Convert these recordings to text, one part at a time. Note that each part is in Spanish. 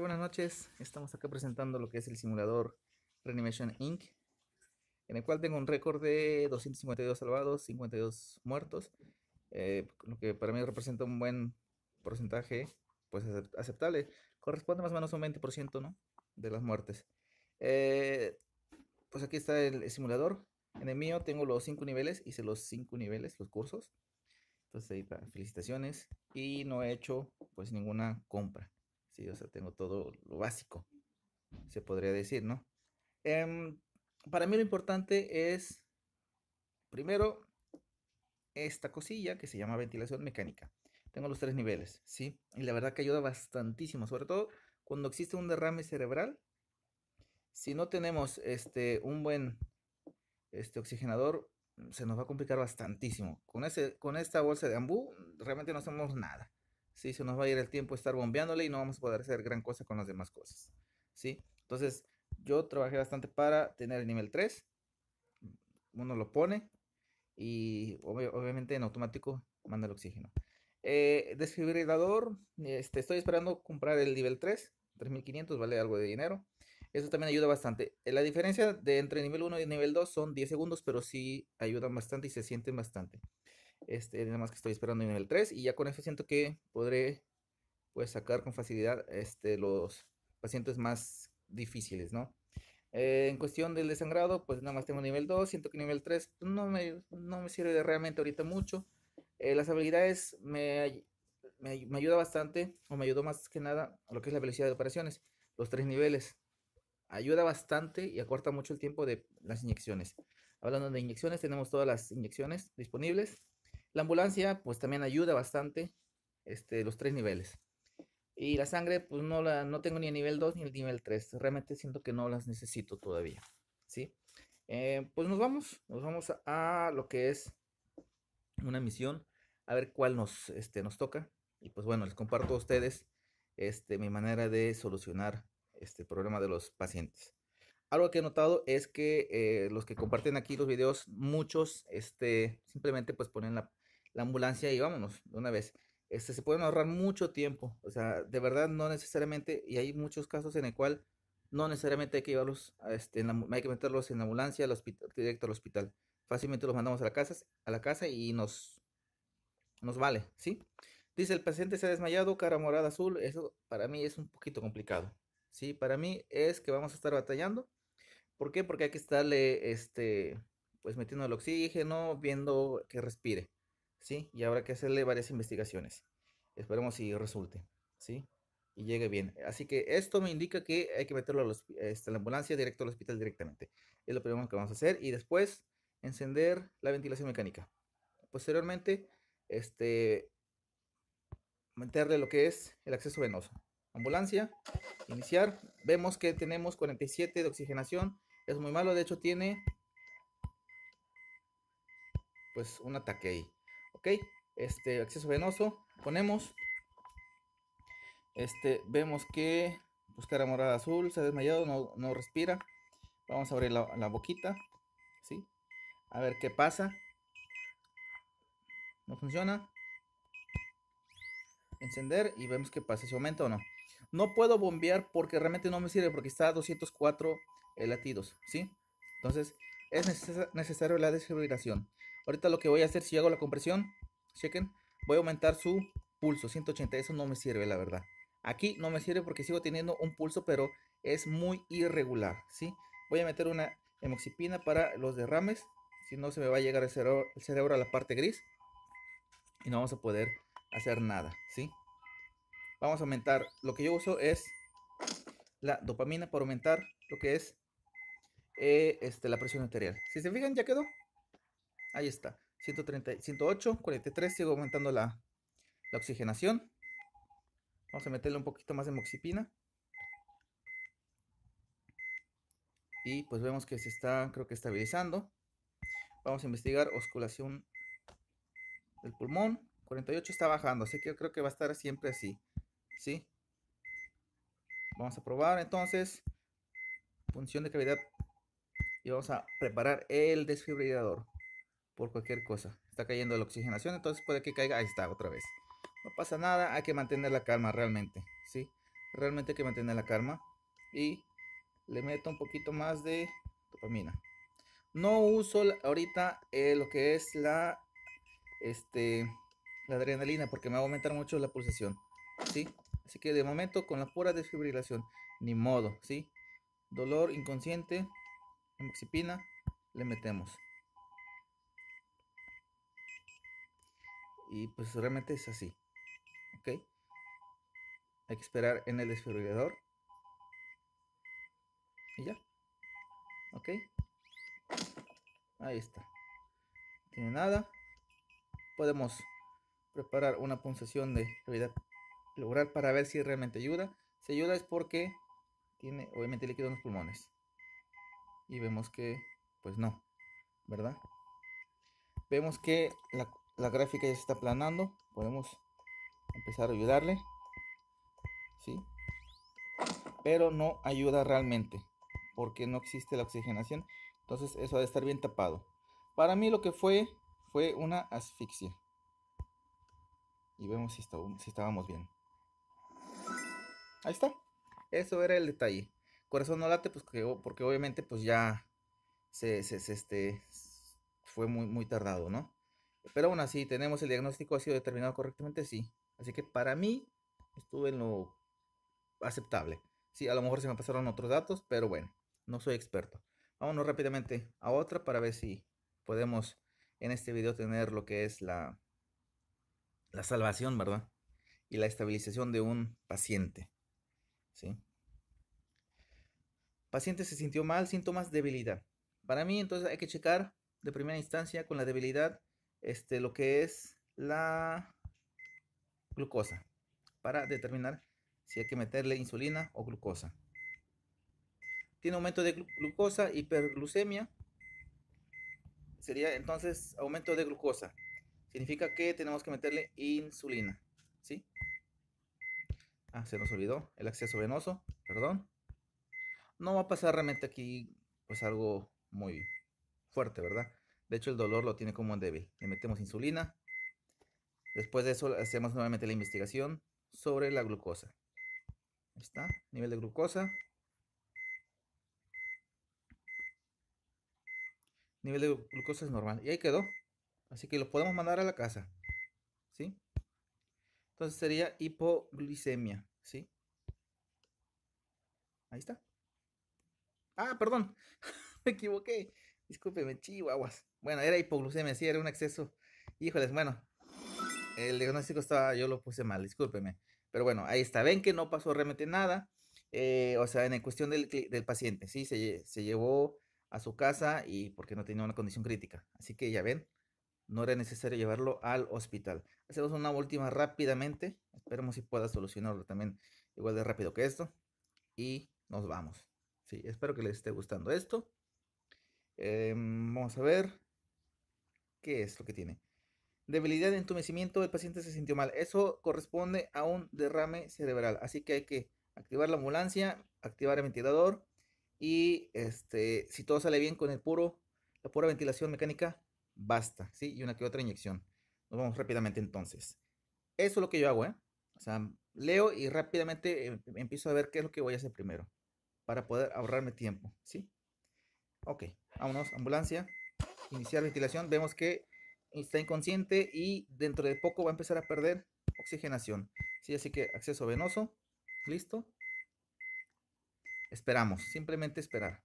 Buenas noches, estamos acá presentando lo que es el simulador Reanimation Inc. En el cual tengo un récord de 252 salvados, 52 muertos, eh, lo que para mí representa un buen porcentaje pues aceptable. Corresponde más o menos a un 20% ¿no? de las muertes. Eh, pues aquí está el simulador. En el mío tengo los 5 niveles, hice los 5 niveles, los cursos. Entonces ahí está, felicitaciones. Y no he hecho pues ninguna compra. Sí, o sea, tengo todo lo básico, se podría decir, ¿no? Em, para mí lo importante es, primero, esta cosilla que se llama ventilación mecánica. Tengo los tres niveles, ¿sí? Y la verdad que ayuda bastantísimo, sobre todo cuando existe un derrame cerebral. Si no tenemos este, un buen este, oxigenador, se nos va a complicar bastantísimo. Con, ese, con esta bolsa de ambú, realmente no hacemos nada. Si Se nos va a ir el tiempo estar bombeándole y no vamos a poder hacer gran cosa con las demás cosas, ¿sí? Entonces, yo trabajé bastante para tener el nivel 3. Uno lo pone y obviamente en automático manda el oxígeno. Eh, desfibrilador, este, estoy esperando comprar el nivel 3, 3500 vale algo de dinero. Eso también ayuda bastante. La diferencia de entre nivel 1 y nivel 2 son 10 segundos, pero sí ayudan bastante y se sienten bastante. Este, nada más que estoy esperando nivel 3 y ya con eso siento que podré pues sacar con facilidad este, los pacientes más difíciles, ¿no? Eh, en cuestión del desangrado, pues nada más tengo nivel 2, siento que nivel 3 pues, no me, no me sirve realmente ahorita mucho. Eh, las habilidades me, me, ayuda bastante, o me ayudó más que nada a lo que es la velocidad de operaciones, los tres niveles. Ayuda bastante y acorta mucho el tiempo de las inyecciones. Hablando de inyecciones, tenemos todas las inyecciones disponibles la ambulancia, pues también ayuda bastante, este, los tres niveles. Y la sangre, pues no, la, no tengo ni el nivel 2 ni el nivel 3. Realmente siento que no las necesito todavía. ¿sí? Eh, pues nos vamos, nos vamos a, lo que es una misión, a ver cuál nos, este, nos toca. Y pues bueno, les comparto a ustedes este, mi manera de solucionar este problema de los pacientes. Algo que he notado es que eh, los que comparten aquí los videos, muchos este, simplemente pues ponen la, la ambulancia y vámonos de una vez. Este, se pueden ahorrar mucho tiempo, o sea, de verdad no necesariamente, y hay muchos casos en el cual no necesariamente hay que llevarlos, este, hay que meterlos en la ambulancia al hospital, directo al hospital. Fácilmente los mandamos a la casa, a la casa y nos, nos vale, ¿sí? Dice, el paciente se ha desmayado, cara morada azul, eso para mí es un poquito complicado, ¿sí? Para mí es que vamos a estar batallando. ¿Por qué? Porque hay que estarle, este, pues metiendo el oxígeno, viendo que respire. Y habrá que hacerle varias investigaciones. Esperemos si resulte, ¿sí? Y llegue bien. Así que esto me indica que hay que meterlo este, a, la ambulancia directo al hospital directamente. Es lo primero que vamos a hacer. Y después, encender la ventilación mecánica. Posteriormente, este, meterle lo que es el acceso venoso. Ambulancia, iniciar. Vemos que tenemos 47 de oxigenación. Es muy malo, de hecho tiene pues un ataque ahí. ¿ok? Este, acceso venoso, ponemos. Este, vemos que buscar pues, a morada azul, se ha desmayado, no, respira. Vamos a abrir la, boquita, ¿sí? A ver qué pasa. No funciona. Encender y vemos qué pasa, si aumenta o no. No puedo bombear porque realmente no me sirve porque está a 204 eh, latidos, ¿sí? Entonces, es necesario la desfibrilación. Ahorita lo que voy a hacer, si hago la compresión, chequen, voy a aumentar su pulso, 180, eso no me sirve la verdad. Aquí no me sirve porque sigo teniendo un pulso, pero es muy irregular, ¿sí? Voy a meter una hemoxipina para los derrames, si no se me va a llegar el cerebro, el cerebro a la parte gris y no vamos a poder hacer nada, ¿sí? Vamos a aumentar, lo que yo uso es la dopamina para aumentar lo que es eh, este, la presión arterial. Si se fijan, ya quedó. Ahí está. 130, 108, 43. Sigo aumentando la, la oxigenación. Vamos a meterle un poquito más de moxipina. Y pues vemos que se está, creo que estabilizando. Vamos a investigar osculación del pulmón. 48 está bajando, así que creo que va a estar siempre así. ¿Sí? Vamos a probar entonces. Función de cavidad y vamos a preparar el desfibrilador por cualquier cosa. Está cayendo la oxigenación, entonces puede que caiga, ahí está, otra vez. No pasa nada, hay que mantener la calma realmente, ¿sí? Realmente hay que mantener la calma y le meto un poquito más de dopamina. No uso ahorita eh, lo que es la, este, la adrenalina porque me va a aumentar mucho la pulsación, ¿sí? Así que de momento con la pura desfibrilación, ni modo, ¿sí? Dolor inconsciente, Amoxipina, le metemos. Y pues realmente es así. ¿Ok? Hay que esperar en el desfibrilador. Y ya. ¿Ok? Ahí está. No tiene nada. Podemos preparar una punción de cavidad pleural para ver si realmente ayuda. Si ayuda es porque tiene obviamente líquido en los pulmones y vemos que, pues no, ¿verdad? Vemos que la, gráfica ya se está aplanando, podemos empezar a ayudarle, ¿sí? Pero no ayuda realmente, porque no existe la oxigenación, entonces eso ha de estar bien tapado. Para mí lo que fue, fue una asfixia. Y vemos si si estábamos bien. Ahí está. Eso era el detalle. Corazón no late, pues porque obviamente pues ya se, este, fue muy, muy tardado, ¿no? Pero aún así, tenemos el diagnóstico, ha sido determinado correctamente, sí. Así que para mí estuve en lo aceptable. Sí, a lo mejor se me pasaron otros datos, pero bueno, no soy experto. Vámonos rápidamente a otra para ver si podemos en este video tener lo que es la, la salvación, ¿verdad? Y la estabilización de un paciente. ¿Sí? Paciente se sintió mal, síntomas, debilidad. Para mí, entonces hay que checar de primera instancia con la debilidad este, lo que es la glucosa para determinar si hay que meterle insulina o glucosa. Tiene aumento de glucosa, hiperglucemia. Sería entonces aumento de glucosa. Significa que tenemos que meterle insulina. ¿Sí? Ah, se nos olvidó el acceso venoso, perdón no va a pasar realmente aquí pues algo muy fuerte, ¿verdad? De hecho el dolor lo tiene como débil. Le metemos insulina. Después de eso hacemos nuevamente la investigación sobre la glucosa. Ahí está, nivel de glucosa. Nivel de glucosa es normal. Y ahí quedó. Así que lo podemos mandar a la casa. ¿Sí? Entonces sería hipoglucemia. ¿Sí? Ahí está. Ah, perdón, me equivoqué. Discúlpeme, chihuahuas. Bueno, era hipoglucemia, sí, era un exceso. Híjoles, bueno, el diagnóstico estaba, yo lo puse mal, discúlpeme. Pero bueno, ahí está. Ven que no pasó realmente nada. Eh, o sea, en cuestión del, paciente, sí, se, se, llevó a su casa y porque no tenía una condición crítica. Así que ya ven, no era necesario llevarlo al hospital. Hacemos una última rápidamente. Esperemos si pueda solucionarlo también igual de rápido que esto. Y nos vamos espero que les esté gustando esto. Em, vamos a ver qué es lo que tiene. Debilidad, de entumecimiento, el paciente se sintió mal. Eso corresponde a un derrame cerebral. Así que hay que activar la ambulancia, activar el ventilador y este, si todo sale bien con el puro, la pura ventilación mecánica, basta, ¿sí? Y una que otra inyección. Nos vamos rápidamente entonces. Eso es lo que yo hago, ¿eh? O sea, leo y rápidamente em, empiezo a ver qué es lo que voy a hacer primero para poder ahorrarme tiempo, ¿sí? Ok, vámonos, ambulancia, iniciar ventilación, vemos que está inconsciente y dentro de poco va a empezar a perder oxigenación, ¿sí? Así que acceso venoso, listo. Esperamos, simplemente esperar.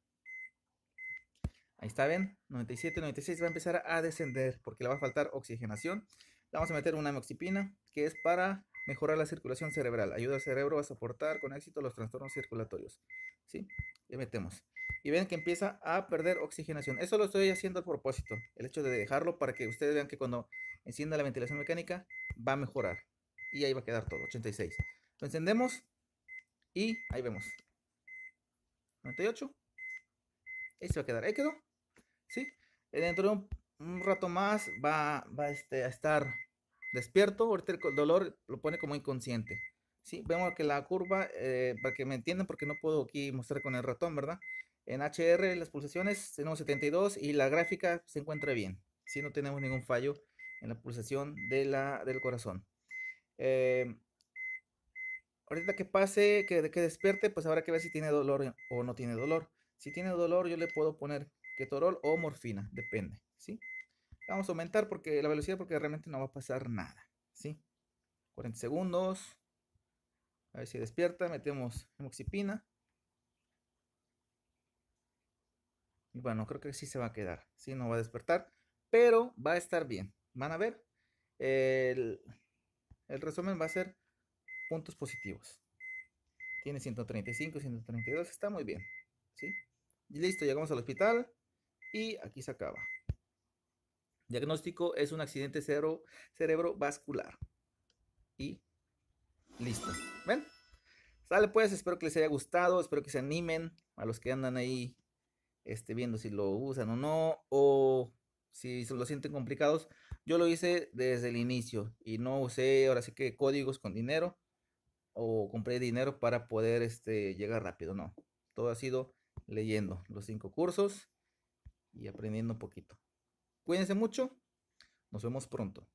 Ahí está, ven, 97, 96 va a empezar a descender porque le va a faltar oxigenación. vamos a meter una amoxipina que es para mejorar la circulación cerebral. Ayuda al cerebro a soportar con éxito los trastornos circulatorios. ¿sí? Le metemos. Y ven que empieza a perder oxigenación. Eso lo estoy haciendo a propósito. El hecho de dejarlo para que ustedes vean que cuando encienda la ventilación mecánica va a mejorar. Y ahí va a quedar todo, 86. Lo encendemos y ahí vemos. 98. Ahí se va a quedar. Ahí quedó. ¿Sí? Eh, dentro de un, rato más va, va este, a estar despierto. Ahorita el dolor lo pone como inconsciente vemos que la curva, eh, para que me entiendan, porque no puedo aquí mostrar con el ratón, ¿verdad? En HR las pulsaciones tenemos 72 y la gráfica se encuentra bien. Si no tenemos ningún fallo en la pulsación de la, del corazón. Eh, ahorita que pase, que, que despierte, pues habrá que ver si tiene dolor o no tiene dolor. Si tiene dolor, yo le puedo poner ketorol o morfina, depende, ¿sí? Vamos a aumentar porque la velocidad porque realmente no va a pasar nada, ¿sí? 40 segundos. A ver si despierta, metemos hemoxipina. Y bueno, creo que sí se va a quedar. Sí, no va a despertar, pero va a estar bien. Van a ver. El, resumen va a ser puntos positivos. Tiene 135, 132, está muy bien. ¿sí? listo, llegamos al hospital y aquí se acaba. Diagnóstico es un accidente cerebrovascular. Y Listo. ¿Ven? Sale pues, espero que les haya gustado, espero que se animen a los que andan ahí este, viendo si lo usan o no, o si se lo sienten complicados. Yo lo hice desde el inicio y no usé ahora sí que códigos con dinero o compré dinero para poder este, llegar rápido, no. Todo ha sido leyendo los cinco cursos y aprendiendo un poquito. Cuídense mucho, nos vemos pronto.